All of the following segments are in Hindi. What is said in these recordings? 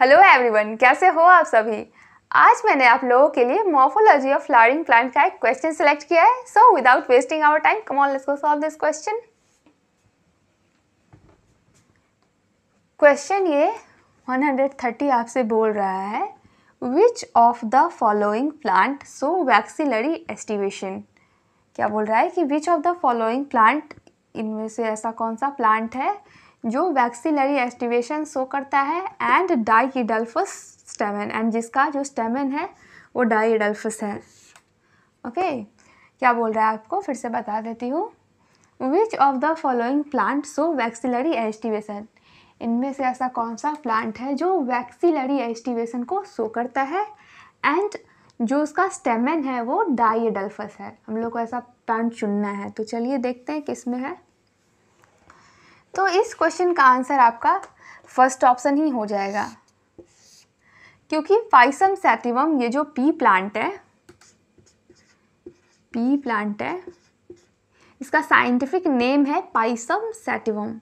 हेलो एवरीवन कैसे हो आप सभी आज मैंने आप लोगों के लिए मॉर्फोलॉजी ऑफ फ्लावरिंग प्लांट का एक क्वेश्चन सेलेक्ट किया है so without wasting our time come on let's go solve this question question ये 130 आपसे बोल रहा है which of the following plant so vexillary aestivation क्या बोल रहा है कि which of the following plant इनमें से ऐसा कौन सा प्लांट है जो वैक्सीलरी एस्टिवेशन शो करता है एंड डाईडल्फस स्टेमन एंड जिसका जो स्टेमन है वो डाईडल्फस है ओके okay? क्या बोल रहा है आपको फिर से बता देती हूँ which of the following plant so vexillary aestivation इनमें से ऐसा कौन सा प्लांट है जो वैक्सीलरी एस्टिवेशन को शो करता है एंड जो उसका स्टेमन है वो डाईडल्फस है हम लोग को ऐसा प्लांट चुनना है तो चलिए देखते हैं किस में है तो इस क्वेश्चन का आंसर आपका फर्स्ट ऑप्शन ही हो जाएगा क्योंकि फाइसम सेटिवम ये जो पी प्लांट है पी प्लांट है इसका साइंटिफिक नेम है पाइसम सेटिवम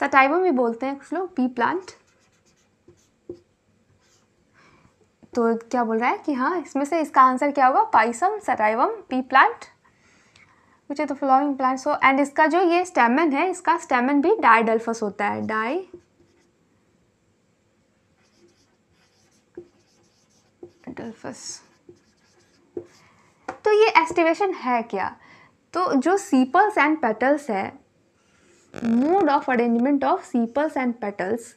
सटाइवम भी बोलते हैं कुछ लोग पी प्लांट तो क्या बोल रहा है कि हाँ इसमें से इसका आंसर क्या होगा Pisum sativum pea plant which is the following plants हो एंड इसका जो ये स्टेमन है इसका स्टेमन भी डायडल्फस होता है डाई डल्फस तो ये एस्टिवेशन है क्या तो जो सीपल्स एंड पेटल्स है mode of arrangement of sepals and petals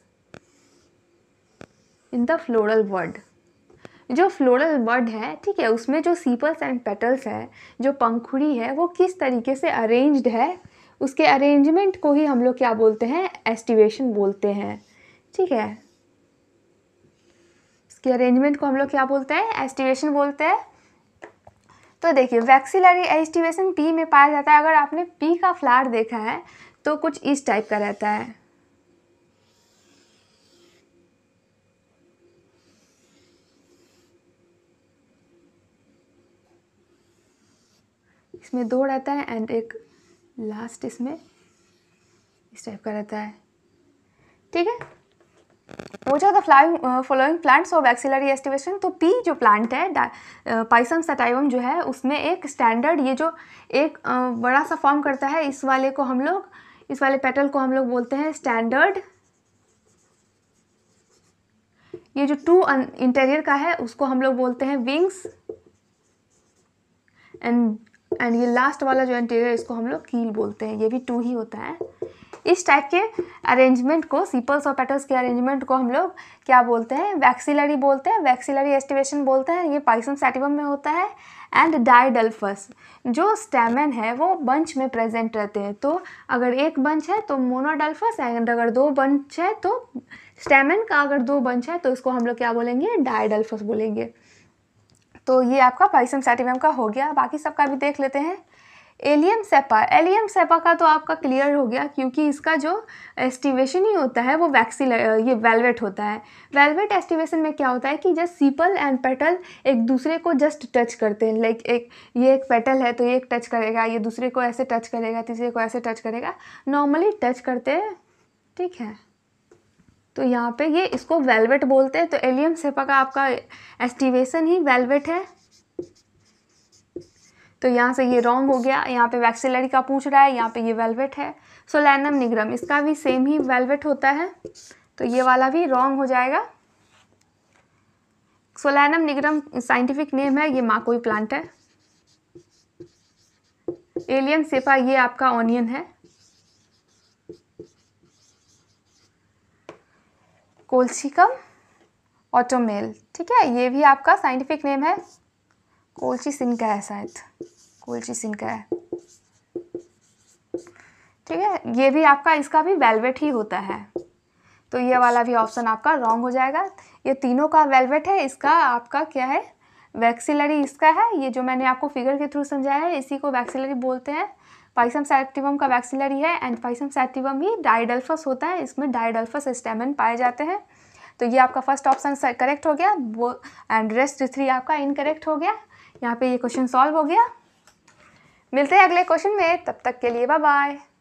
in the floral whorl जो फ्लोरल बर्ड है ठीक है उसमें जो सीपल्स एंड पेटल्स है जो पंखुड़ी है वो किस तरीके से अरेंज्ड है उसके अरेंजमेंट को ही हम लोग क्या बोलते हैं एस्टिवेशन बोलते हैं ठीक है उसके अरेंजमेंट को हम लोग क्या बोलते हैं एस्टिवेशन बोलते हैं तो देखिए वैक्सीलरी एस्टिवेशन पी में पाया जाता है अगर आपने पी का फ्लार देखा है तो कुछ इस टाइप का रहता है इसमें दो रहता है एंड एक लास्ट इसमें इस टाइप का रहता है ठीक है वो जो the flying following plants of axillary aestivation तो पी जो प्लांट है पाइसम सटाइवम uh, जो है उसमें एक स्टैंडर्ड ये जो एक uh, बड़ा सा फॉर्म करता है इस वाले को हम लोग इस वाले पेटल को हम लोग बोलते हैं स्टैंडर्ड ये जो टू इंटीरियर का है उसको हम लोग बोलते हैं विंग्स एंड एंड ये लास्ट वाला जो इंटीरियर इसको हम लोग कील बोलते हैं ये भी टू ही होता है इस टाइप के अरेंजमेंट को सीपल्स और पेटल्स के अरेंजमेंट को हम लोग क्या बोलते हैं वैक्सीलरी बोलते हैं वैक्सीलरी एस्टिवेशन बोलते हैं ये पाइसम सेटिवम में होता है एंड डायडल्फस जो स्टेमन है वो बंच में प्रेजेंट रहते हैं तो अगर एक बंच है तो मोनोडल्फस एंड अगर दो बंच है तो स्टेमन का अगर दो बंच है तो इसको हम लोग क्या बोलेंगे डायडल्फस बोलेंगे तो ये आपका पाइसम सैटिवम का हो गया बाकी सबका भी देख लेते हैं एलियम सेपा एलियम सेपा का तो आपका क्लियर हो गया क्योंकि इसका जो एस्टिवेशन ही होता है वो वैक्सी ये वेलवेट होता है वेलवेट एस्टिवेशन में क्या होता है कि जस्ट सीपल एंड पेटल एक दूसरे को जस्ट टच करते हैं लाइक एक ये एक पेटल है तो ये एक टच करेगा ये दूसरे को ऐसे टच करेगा तीसरे को ऐसे टच करेगा नॉर्मली टच करते हैं ठीक है तो यहाँ पे ये इसको वेलवेट बोलते हैं तो एलियम सेपा का आपका एस्टिवेशन ही वेलवेट है तो यहाँ से ये रॉन्ग हो गया यहाँ पे वैक्सीलरी का पूछ रहा है यहाँ पे ये वेलवेट है सोलैनम निग्रम इसका भी सेम ही वेलवेट होता है तो ये वाला भी रॉन्ग हो जाएगा सोलैनम निग्रम साइंटिफिक नेम है ये माकोई प्लांट है एलियम सेपा ये आपका ऑनियन है कोलछिकम ऑटोमेल ठीक है ये भी आपका साइंटिफिक नेम है कोलची का है शायद कोलची का है ठीक है ये भी आपका इसका भी वेलवेट ही होता है तो ये वाला भी ऑप्शन आपका रॉन्ग हो जाएगा ये तीनों का वेलवेट है इसका आपका क्या है वैक्सीलरी इसका है ये जो मैंने आपको फिगर के थ्रू समझाया है इसी को वैक्सीलरी बोलते हैं पाइसम सैप्टिवम का वैक्सीलरी है एंड पाइसम सैप्टिवम ही डायडल्फस होता है इसमें डायडल्फस स्टेमन पाए जाते हैं तो ये आपका फर्स्ट ऑप्शन करेक्ट हो गया वो एंड रेस्ट थ्री आपका इनकरेक्ट हो गया यहाँ पे ये क्वेश्चन सॉल्व हो गया मिलते हैं अगले क्वेश्चन में तब तक के लिए बाय बाय